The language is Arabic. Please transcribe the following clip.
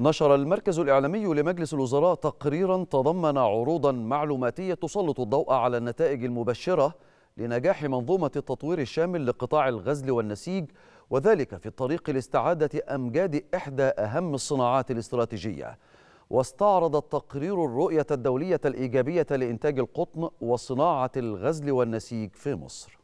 نشر المركز الإعلامي لمجلس الوزراء تقريرا تضمن عروضا معلوماتية تسلط الضوء على النتائج المبشرة لنجاح منظومة التطوير الشامل لقطاع الغزل والنسيج وذلك في الطريق لاستعادة أمجاد إحدى أهم الصناعات الاستراتيجية واستعرض التقرير الرؤية الدولية الإيجابية لإنتاج القطن وصناعة الغزل والنسيج في مصر